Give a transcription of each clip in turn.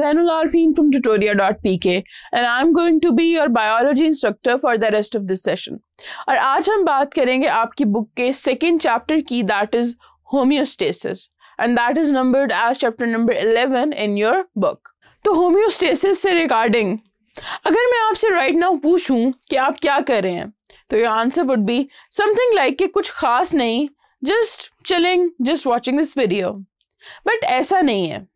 Zainul from tutoria.pk and I'm going to be your biology instructor for the rest of this session. और आज हम बात करेंगे आपकी बुक के सेकेंड चैप्टर की that is homeostasis and that is numbered as chapter number 11 in your book तो homeostasis से रिगार्डिंग अगर मैं आपसे राइट नाउ पूछूं कि आप क्या कर रहे हैं तो your answer would be something like कि कुछ खास नहीं just chilling just watching this video but ऐसा नहीं है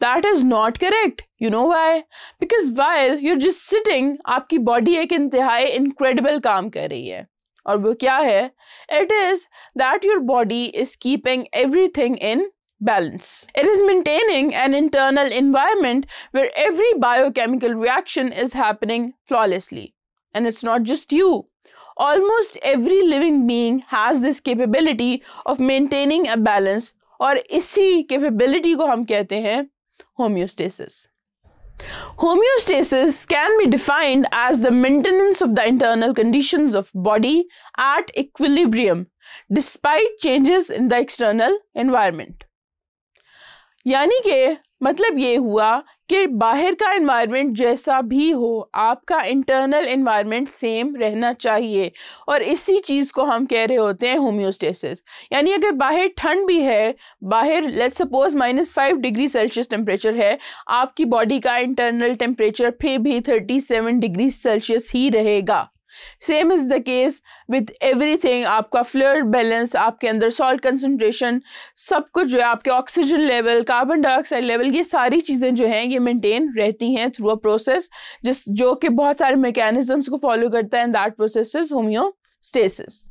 That is not correct. You know why? Because while you're just sitting, आपकी body एक इंतहाई incredible काम कर रही है. It is that your body is keeping everything in balance. It is maintaining an internal environment where every biochemical reaction is happening flawlessly. And it's not just you. Almost every living being has this capability of maintaining a balance और इसी capability को हम कहते homeostasis. Homeostasis can be defined as the maintenance of the internal conditions of body at equilibrium despite changes in the external environment. यानी कि मतलब ये हुआ कि बाहर का इन्वायरमेंट जैसा भी हो आपका इंटरनल इन्वायरमेंट सेम रहना चाहिए और इसी चीज़ को हम कह रहे होते हैं होम्योस्टेसिस यानी अगर बाहर ठंड भी है बाहर let's suppose minus five degree Celsius temperature है आपकी बॉडी का इंटरनल टेम्परेचर फिर भी थर्टी सेवन डिग्री सेल्सियस ही रहेगा same is the case with everything आपका फ्लड बैलेंस आपके अंदर सॉल्ट कंसनट्रेशन सब कुछ जो है आपके oxygen level carbon dioxide level ये सारी चीज़ें जो हैं ये मेनटेन रहती हैं थ्रू अ प्रोसेस जिस जो कि बहुत सारे मैकेनिज़म्स को फॉलो करता है and that process is homeostasis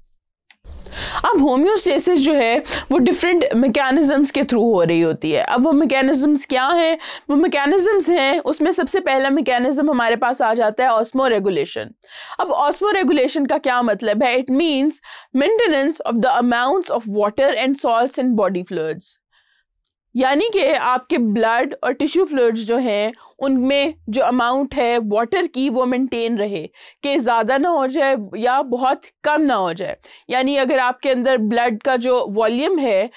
अब होम्योस्टेसिस जो है वो डिफरेंट मैकेनिज़म्स के थ्रू हो रही होती है अब वो मैकेनिज़म्स क्या हैं वो मैकेनिज़म्स हैं उसमें सबसे पहला मैकेनिज़्म हमारे पास आ जाता है ऑस्मो रेगुलेशन अब ऑस्मो रेगुलेशन का क्या मतलब है it means maintenance of the amounts of water and salts in body fluids यानी कि आपके ब्लड और टिश्यू फ्लूड्स जो हैं उनमें जो अमाउंट है वाटर की वो मेंटेन रहे कि ज़्यादा ना हो जाए या बहुत कम ना हो जाए यानी अगर आपके अंदर ब्लड का जो वॉल्यूम है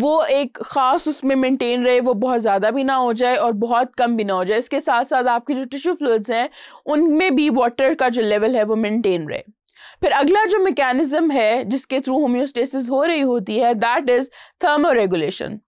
वो एक ख़ास उसमें मेंटेन रहे वो बहुत ज़्यादा भी ना हो जाए और बहुत कम भी ना हो जाए इसके साथ साथ आपके जो टिश्यू फ्लूड्स हैं उनमें भी वाटर का जो लेवल है वो मेंटेन रहे फिर अगला जो मैकेनिज्म है जिसके थ्रू होम्योस्टेसिस हो रही होती है that is thermoregulation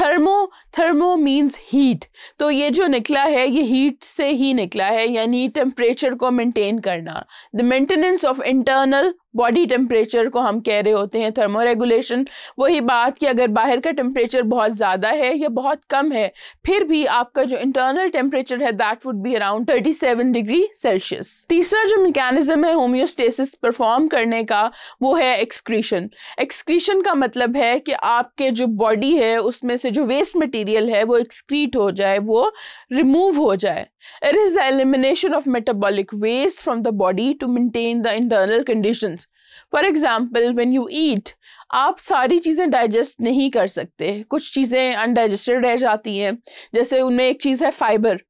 thermo thermo means heat तो ये जो निकला है ये हीट से ही निकला है यानी टेम्परेचर को मेंटेन करना the maintenance of internal body temperature को हम कह रहे होते हैं थर्मोरेगुलेशन वही बात कि अगर बाहर का टेम्परेचर बहुत ज़्यादा है या बहुत कम है फिर भी आपका जो इंटरनल टेम्परेचर है that would be around 37 degree Celsius तीसरा जो मैकेनिज्म है होम्योस्टेसिस परफॉर्म करने का वो है एक्सक्रीशन एक्सक्रीशन का मतलब है कि आपके जो बॉडी है उसमें से जो वेस्ट मटीरियल है वो एक्सक्रीट हो जाए वो रिमूव हो जाए it is the elimination of metabolic waste from the body to maintain the internal conditions for example when you eat आप सारी चीज़ें डाइजेस्ट नहीं कर सकते कुछ चीज़ें अनडाइजेस्टेड रह जाती हैं जैसे उनमें एक चीज़ है फाइबर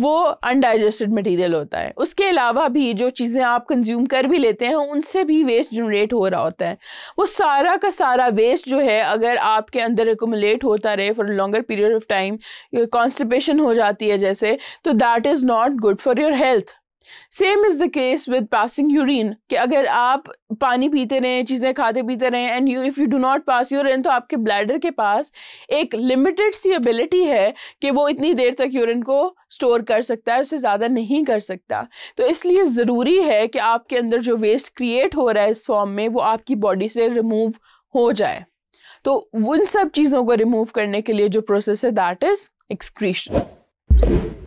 वो अनडाइजेस्टेड मटेरियल होता है उसके अलावा भी जो चीज़ें आप कंज्यूम कर भी लेते हैं उनसे भी वेस्ट जनरेट हो रहा होता है वो सारा का सारा वेस्ट जो है अगर आपके अंदर एकमुलेट होता रहे for longer period of time constipation हो जाती है जैसे तो that is not good for your health same is the case with passing urine कि अगर आप पानी पीते रहें चीज़ें खाते पीते रहें and you if you do not pass urine तो आपके ब्लैडर के पास एक लिमिटेड सी एबिलिटी है कि वो इतनी देर तक यूरिन को स्टोर कर सकता है उसे ज़्यादा नहीं कर सकता तो इसलिए ज़रूरी है कि आपके अंदर जो वेस्ट क्रिएट हो रहा है इस फॉर्म में वो आपकी बॉडी से रिमूव हो जाए तो उन सब चीज़ों को रिमूव करने के लिए जो प्रोसेस है दैट इज़ एक्सक्रीशन